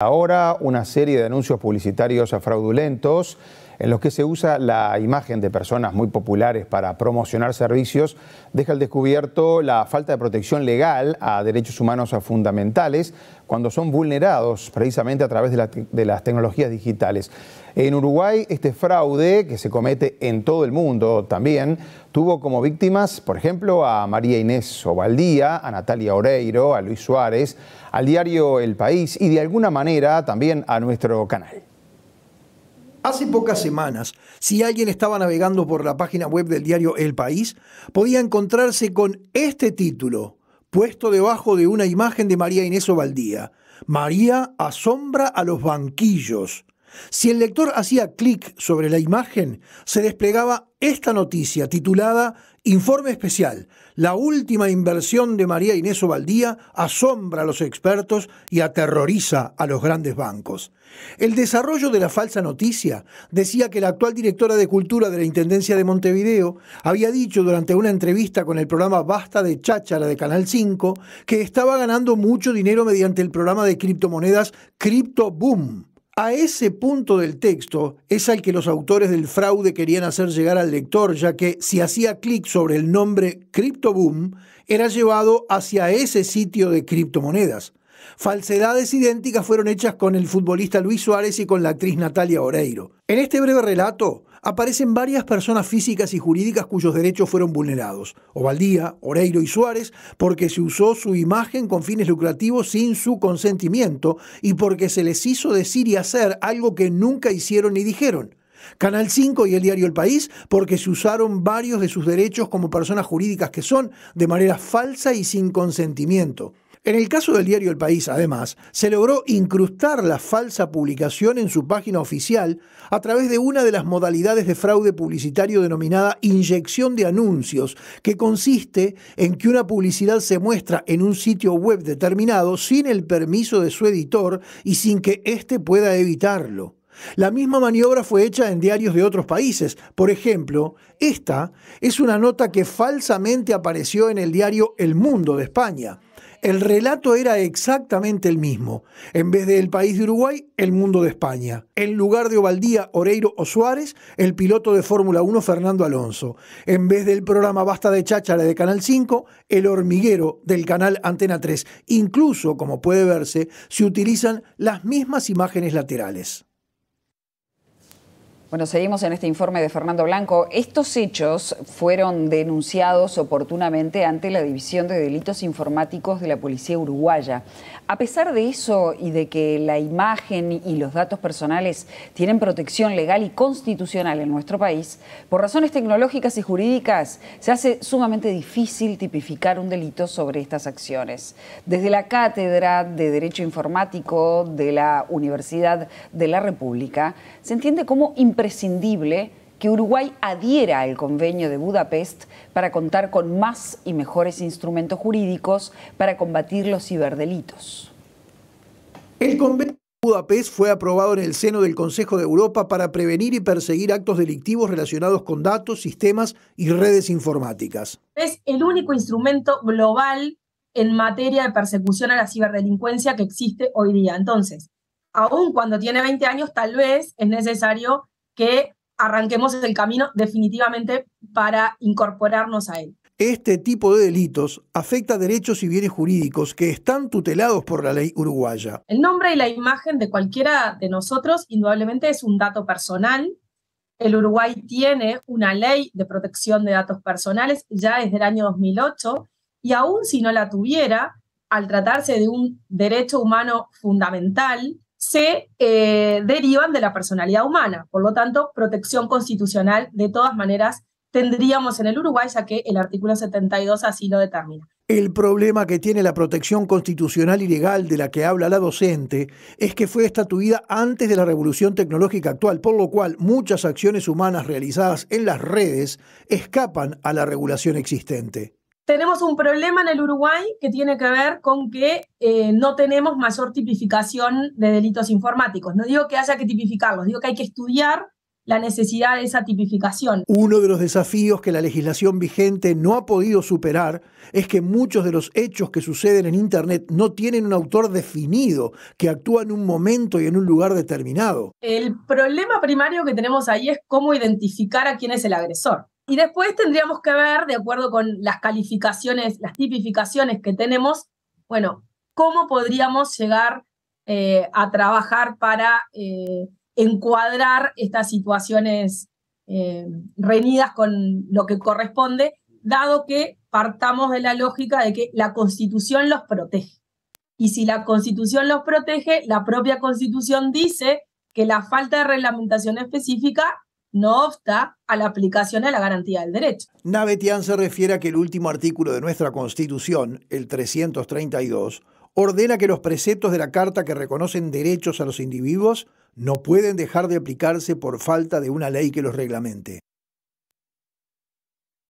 Ahora una serie de anuncios publicitarios fraudulentos en los que se usa la imagen de personas muy populares para promocionar servicios, deja al descubierto la falta de protección legal a derechos humanos fundamentales cuando son vulnerados precisamente a través de, las tecnologías digitales. En Uruguay, este fraude, que se comete en todo el mundo también, tuvo como víctimas, por ejemplo, a María Inés Ovaldía, a Natalia Oreiro, a Luis Suárez, al diario El País y de alguna manera también a nuestro canal. Hace pocas semanas, si alguien estaba navegando por la página web del diario El País, podía encontrarse con este título, puesto debajo de una imagen de María Inés Ovaldía. María asombra a los banquillos. Si el lector hacía clic sobre la imagen, se desplegaba esta noticia titulada Informe especial. La última inversión de María Inés Ovaldía asombra a los expertos y aterroriza a los grandes bancos. El desarrollo de la falsa noticia decía que la actual directora de Cultura de la Intendencia de Montevideo había dicho durante una entrevista con el programa Basta de Cháchara de Canal 5 que estaba ganando mucho dinero mediante el programa de criptomonedas Crypto Boom a ese punto del texto es al que los autores del fraude querían hacer llegar al lector, ya que si hacía clic sobre el nombre CryptoBoom, era llevado hacia ese sitio de criptomonedas. Falsedades idénticas fueron hechas con el futbolista Luis Suárez y con la actriz Natalia Oreiro. En este breve relato, aparecen varias personas físicas y jurídicas cuyos derechos fueron vulnerados. Ovaldía, Oreiro y Suárez, porque se usó su imagen con fines lucrativos sin su consentimiento y porque se les hizo decir y hacer algo que nunca hicieron ni dijeron. Canal 5 y el diario El País, porque se usaron varios de sus derechos como personas jurídicas que son, de manera falsa y sin consentimiento. En el caso del diario El País, además, se logró incrustar la falsa publicación en su página oficial a través de una de las modalidades de fraude publicitario denominada inyección de anuncios, que consiste en que una publicidad se muestra en un sitio web determinado sin el permiso de su editor y sin que éste pueda evitarlo. La misma maniobra fue hecha en diarios de otros países. Por ejemplo, esta es una nota que falsamente apareció en el diario El Mundo de España el relato era exactamente el mismo. En vez del país de Uruguay, El mundo de España. En lugar de Ovaldía, Oreiro o Suárez, el piloto de Fórmula 1 Fernando Alonso. En vez del programa Basta de Cháchara de Canal 5, El hormiguero del canal Antena 3. Incluso, como puede verse, se utilizan las mismas imágenes laterales. Bueno, seguimos en este informe de Fernando Blanco. Estos hechos fueron denunciados oportunamente ante la División de Delitos Informáticos de la Policía Uruguaya. A pesar de eso y de que la imagen y los datos personales tienen protección legal y constitucional en nuestro país, por razones tecnológicas y jurídicas se hace sumamente difícil tipificar un delito sobre estas acciones. Desde la Cátedra de Derecho Informático de la Universidad de la República, se entiende como imprescindible que Uruguay adhiera al convenio de Budapest para contar con más y mejores instrumentos jurídicos para combatir los ciberdelitos. El convenio de Budapest fue aprobado en el seno del Consejo de Europa para prevenir y perseguir actos delictivos relacionados con datos, sistemas y redes informáticas. Es el único instrumento global en materia de persecución a la ciberdelincuencia que existe hoy día. Entonces, aun cuando tiene 20 años, tal vez es necesario que arranquemos el camino definitivamente para incorporarnos a él. Este tipo de delitos afecta derechos y bienes jurídicos que están tutelados por la ley uruguaya. El nombre y la imagen de cualquiera de nosotros indudablemente es un dato personal. El Uruguay tiene una ley de protección de datos personales ya desde el año 2008 y aún si no la tuviera, al tratarse de un derecho humano fundamental, se eh, derivan de la personalidad humana. Por lo tanto, protección constitucional de todas maneras tendríamos en el Uruguay, ya que el artículo 72 así lo determina. El problema que tiene la protección constitucional y legal de la que habla la docente es que fue estatuida antes de la revolución tecnológica actual, por lo cual muchas acciones humanas realizadas en las redes escapan a la regulación existente tenemos un problema en el Uruguay que tiene que ver con que eh, no tenemos mayor tipificación de delitos informáticos. No digo que haya que tipificarlos, digo que hay que estudiar la necesidad de esa tipificación. Uno de los desafíos que la legislación vigente no ha podido superar es que muchos de los hechos que suceden en Internet no tienen un autor definido, que actúa en un momento y en un lugar determinado. El problema primario que tenemos ahí es cómo identificar a quién es el agresor. Y después tendríamos que ver, de acuerdo con las calificaciones, las tipificaciones que tenemos, bueno, cómo podríamos llegar eh, a trabajar para eh, encuadrar estas situaciones eh, reñidas con lo que corresponde, dado que partamos de la lógica de que la constitución los protege. Y si la constitución los protege, la propia constitución dice que la falta de reglamentación específica no obsta a la aplicación de la garantía del derecho. Navetian se refiere a que el último artículo de nuestra Constitución, el 332, ordena que los preceptos de la Carta que reconocen derechos a los individuos no pueden dejar de aplicarse por falta de una ley que los reglamente.